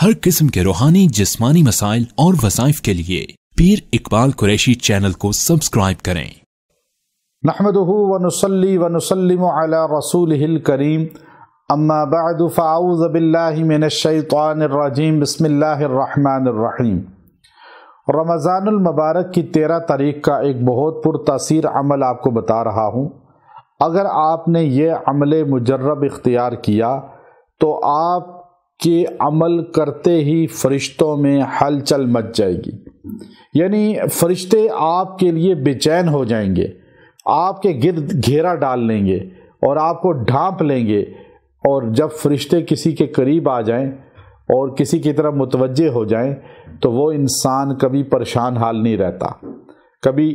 हर किस्म के रूहानी जिस्मानी मसाइल और वसाइफ के लिए पीर इकबाल कुरैशी चैनल को सब्सक्राइब करें रसूल करीम अम्माबाद बसमीम रमज़ानमबारक की तेरह तारीख का एक बहुत पुरतासर अमल आपको बता रहा हूँ अगर आपने ये अमल मुजरब इख्तियार किया तो आप के अमल करते ही फरिश्तों में हलचल मच जाएगी यानी फरिश्ते आपके लिए बेचैन हो जाएंगे आपके गिरद घेरा डाल लेंगे और आपको ढांप लेंगे और जब फरिश्ते किसी के करीब आ जाएं और किसी की तरफ मुतवजह हो जाएं तो वो इंसान कभी परेशान हाल नहीं रहता कभी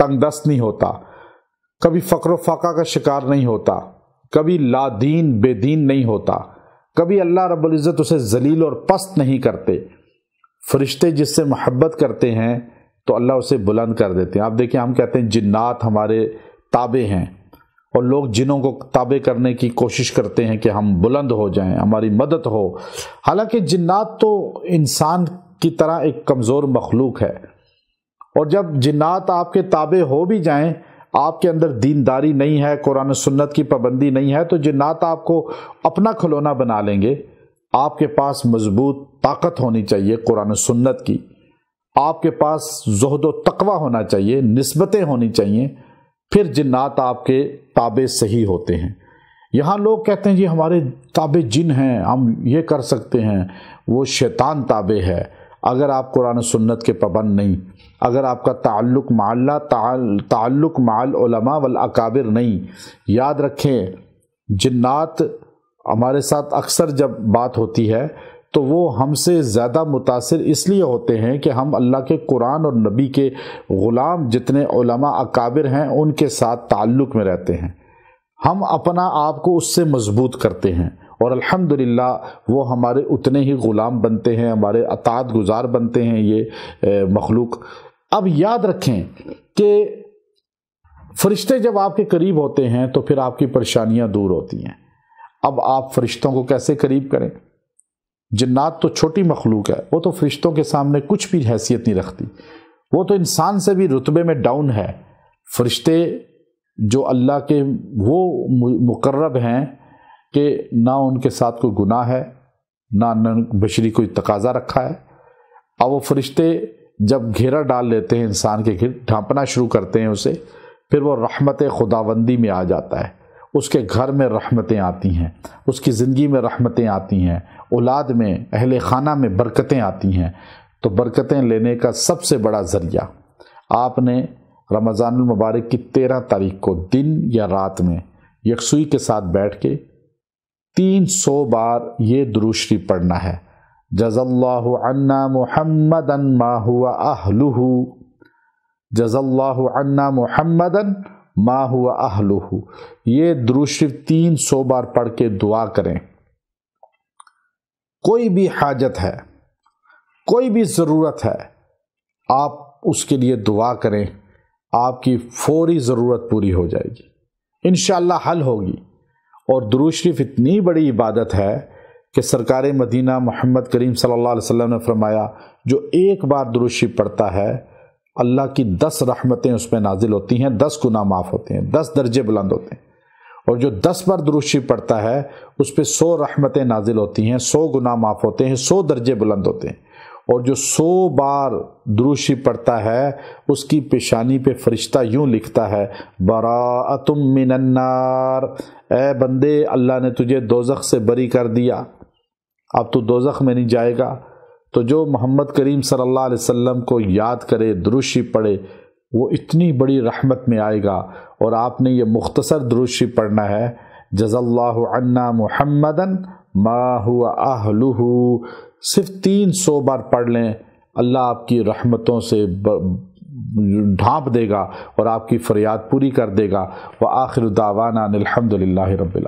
तंगदस्त नहीं होता कभी फ़क्र फाका का शिकार नहीं होता कभी लादीन बेदीन नहीं होता कभी अल्लाह रब्ज़त उसे जलील और पस्त नहीं करते फरिश्ते जिससे मोहब्बत करते हैं तो अल्लाह उसे बुलंद कर देते हैं आप देखिए हम कहते हैं जिन्नात हमारे ताबे हैं और लोग जिनों को ताबे करने की कोशिश करते हैं कि हम बुलंद हो जाएं हमारी मदद हो हालांकि जिन्नात तो इंसान की तरह एक कमज़ोर मखलूक है और जब जिन्नात आपके ताबे हो भी जाएं आपके अंदर दीनदारी नहीं है कुरान सुन्नत की पाबंदी नहीं है तो जिन्नात आपको अपना खलौना बना लेंगे आपके पास मजबूत ताकत होनी चाहिए कुरान सुन्नत की आपके पास जहद तकवा होना चाहिए नस्बतें होनी चाहिए फिर जिन्नात आपके ताबे सही होते हैं यहाँ लोग कहते हैं जी हमारे ताबे जिन हैं हम ये कर सकते हैं वो शैतान ताबे है अगर आप कुरान सुन्नत के पाबंद नहीं अगर आपका ताल्लुक माल्ला ताल्लुक माल उलमा वल अकाबिर नहीं याद रखें जिन्नात हमारे साथ अक्सर जब बात होती है तो वो हमसे ज़्यादा मुतासर इसलिए होते हैं कि हम अल्लाह के कुरान और नबी के ग़ुलाम जितने उलमा अकाबिर हैं उनके साथ ताल्लुक़ में रहते हैं हम अपना आप को उससे मजबूत करते हैं और अल्हम्दुलिल्लाह वो हमारे उतने ही ग़ुलाम बनते हैं हमारे अतात गुजार बनते हैं ये मखलूक अब याद रखें कि फरिश्ते जब आपके करीब होते हैं तो फिर आपकी परेशानियां दूर होती हैं अब आप फरिश्तों को कैसे करीब करें जन्नात तो छोटी मखलूक है वो तो फरिश्तों के सामने कुछ भी हैसियत नहीं रखती वो तो इंसान से भी रुतबे में डाउन है फरिश्ते जो अल्लाह के वो मुकर्रब हैं कि ना उनके साथ कोई गुनाह है ना बशरी कोई तकाजा रखा है अब वो फरिश्ते जब घेरा डाल लेते हैं इंसान के घिर ढांपना शुरू करते हैं उसे फिर वो रहमत खुदाबंदी में आ जाता है उसके घर में रहमतें आती हैं उसकी ज़िंदगी में रहमतें आती हैं औलाद में अहल खाना में बरकतें आती हैं तो बरकतें लेने का सबसे बड़ा ज़रिया आपने रमज़ानमबारक की तेरह तारीख को दिन या रात में यकसुई के साथ बैठ के तीन सौ बार ये दुरुश्री पढ़ना है जजल्लाहु अन्ना मुहम्मदन मा हुआ अहलुहु जजल्लाहु अन्ना मुहम्मदन मा हुआ अहलुहु ये दुरुश्री तीन सौ बार पढ़ के दुआ करें कोई भी हाजत है कोई भी ज़रूरत है आप उसके लिए दुआ करें आपकी फौरी ज़रूरत पूरी हो जाएगी इन हल होगी और दुरुशरीफ़ इतनी बड़ी इबादत है कि सरकार मदीना मोहम्मद करीम सल्लल्लाहु अलैहि वसल्लम ने फरमाया जो एक बार दुरूशरीफ पढ़ता है अल्लाह की दस रहमतें उस पर नाजिल होती हैं दस गुना माफ़ होते हैं दस दर्जे बुलंद होते हैं और जो दस बार दुरुशी पढ़ता है उस पर सौ रहमतें नाजिल होती हैं सौ गुना माफ़ होते हैं सौ दर्जे बुलंद होते हैं और जो सौ बार द्रुशी पढ़ता है उसकी पेशानी पे फरिश्ता यूं लिखता है बरा तुम मिनन्नार ए बंदे अल्लाह ने तुझे दोजख से बरी कर दिया अब तू दोजख में नहीं जाएगा तो जो मोहम्मद करीम सल्लल्लाहु अलैहि वसल्लम को याद करे दुरुशी पढ़े वो इतनी बड़ी रहमत में आएगा और आपने ये मुख्तसर दुरुशी पढ़ना है जज़ल्लाहु अन्ना मुहम्मदन मा हुआ सिर्फ तीन सौ बार पढ़ लें अल्लाह आपकी रहमतों से ढांप देगा और आपकी फरियाद पूरी कर देगा व आखिर दावाना अलहमदिल्ला रबाल